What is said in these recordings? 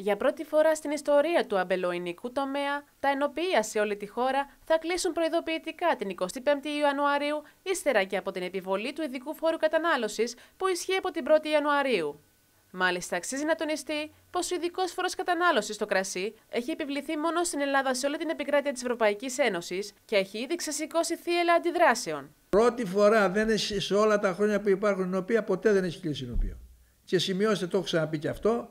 Για πρώτη φορά στην ιστορία του αμπελοϊνικού τομέα, τα ενοποιεία σε όλη τη χώρα θα κλείσουν προειδοποιητικά την 25η Ιανουαρίου, ύστερα και από την επιβολή του ειδικού φόρου κατανάλωσης που ισχύει από την 1η Ιανουαρίου. Μάλιστα, αξίζει να τονιστεί πως ο ειδικός φόρος κατανάλωσης στο κρασί έχει επιβληθεί μόνο στην Ελλάδα σε όλη την επικράτεια της Ευρωπαϊκής Ένωσης και έχει ήδη ξεσηκώσει θύελα αντιδράσεων. Πρώτη φορά δεν σε όλα τα χρόνια που υπάρχουν οποία ποτέ δεν έχει κλείσει Και σημειώστε, το έχω ξαναπεί και αυτό,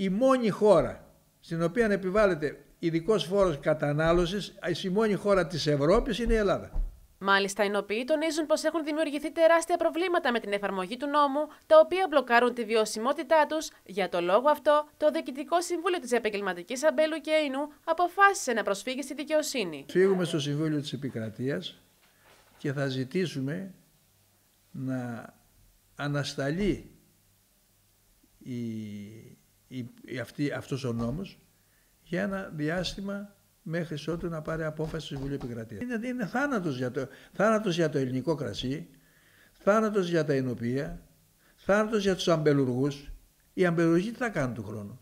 η μόνη χώρα στην οποία επιβάλλεται ειδικός φόρος κατανάλωσης, η μόνη χώρα της Ευρώπης είναι η Ελλάδα. Μάλιστα, οι νοποιοί τονίζουν πως έχουν δημιουργηθεί τεράστια προβλήματα με την εφαρμογή του νόμου, τα οποία μπλοκάρουν τη βιωσιμότητά τους. Για το λόγο αυτό, το Διοικητικό Συμβούλιο της Επαγγελματικής Αμπέλου και Ίνου αποφάσισε να προσφύγει στη δικαιοσύνη. Φύγουμε στο Συμβούλιο της Επικρατείας και θα ζητήσουμε να ανασταλεί η η, αυτή, αυτός ο νόμος για ένα διάστημα μέχρι ότου να πάρει απόφαση στη Βουλή Επικρατείας. Είναι, είναι θάνατος, για το, θάνατος για το ελληνικό κρασί, θάνατος για τα ενοπία, θάνατος για τους αμπελουργούς. Οι αμπελουργοί τι θα κάνουν του χρόνου.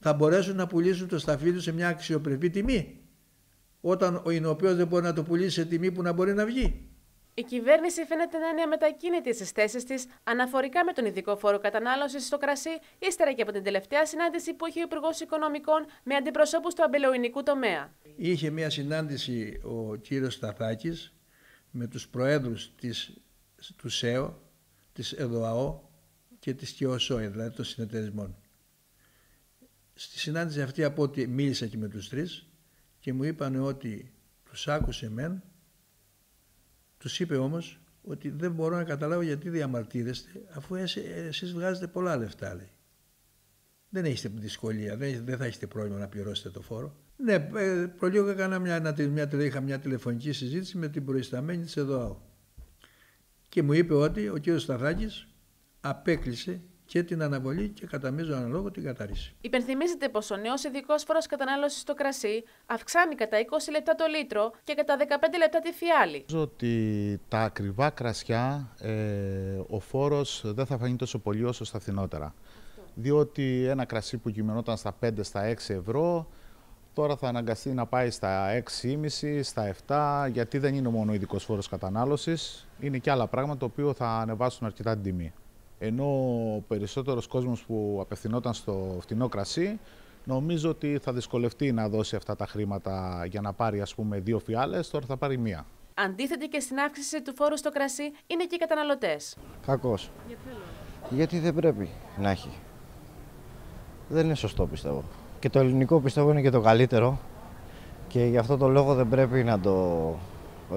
Θα μπορέσουν να πουλήσουν το τους σε μια αξιοπρεπή τιμή. Όταν ο ενωπαίος δεν μπορεί να το πουλήσει σε τιμή που να μπορεί να βγει. Η κυβέρνηση φαίνεται να είναι αμετακίνητη στις θέσεις της αναφορικά με τον ειδικό φόρο κατανάλωσης στο κρασί, ύστερα και από την τελευταία συνάντηση που είχε ο Υπουργός Οικονομικών με αντιπροσώπους του αμπελοϊνικού τομέα. Είχε μια συνάντηση ο κύριος Σταθάκης με τους προέδρους του ΣΕΟ, της ΕΔΟΑΟ και της ΚΙΟΣΟΕ, δηλαδή των συνεταιρισμών. Στη συνάντηση αυτή, από ό,τι μίλησα και με τους τρεις και μου είπαν ότι τους άκουσε μεν, τους είπε όμως ότι δεν μπορώ να καταλάβω γιατί διαμαρτύρεστε αφού εσείς βγάζετε πολλά λεφτά λέει. Δεν έχετε δυσκολία, δεν, δεν θα έχετε πρόβλημα να πληρώσετε το φόρο. Ναι, ε, προλίγο έκανα μια, μια, είχα μια τηλεφωνική συζήτηση με την προϊσταμένη της ΕΔΟΑΟ και μου είπε ότι ο κύριος Σταθάκης απέκλεισε και την αναβολή και κατά μείζον λόγο την κατάρρηση. Υπενθυμίζεται πως ο νέος ειδικός φόρος κατανάλωσης στο κρασί αυξάνει κατά 20 λεπτά το λίτρο και κατά 15 λεπτά τη φιάλη. Νομίζω ότι τα ακριβά κρασιά ε, ο φόρος δεν θα φανεί τόσο πολύ όσο στα φθηνότερα. Διότι ένα κρασί που κυμαινόταν στα 5, στα 6 ευρώ, τώρα θα αναγκαστεί να πάει στα 6,5, στα 7, γιατί δεν είναι μόνο ο ειδικός φόρος κατανάλωσης. Είναι και άλλα πράγματα το οποίο θα ανεβάσουν αρκετά την τιμή ενώ ο περισσότερος κόσμος που απευθυνόταν στο φτηνό κρασί νομίζω ότι θα δυσκολευτεί να δώσει αυτά τα χρήματα για να πάρει ας πούμε δύο φιάλες, τώρα θα πάρει μία. Αντίθετη και στην αύξηση του φόρου στο κρασί είναι και οι καταναλωτές. Κακός. Γιατί, Γιατί δεν πρέπει να έχει. Δεν είναι σωστό πιστεύω. Και το ελληνικό πιστεύω είναι και το καλύτερο και γι' αυτό το λόγο δεν πρέπει να το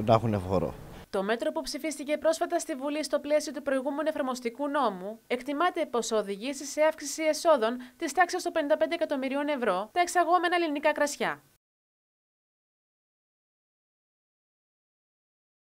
να έχουν φόρο. Το μέτρο που ψηφίστηκε πρόσφατα στη Βουλή στο πλαίσιο του προηγούμενου εφαρμοστικού νόμου εκτιμάται πως οδηγήσει σε αύξηση εσόδων της τάξης των 55 εκατομμυρίων ευρώ τα εξαγόμενα ελληνικά κρασιά.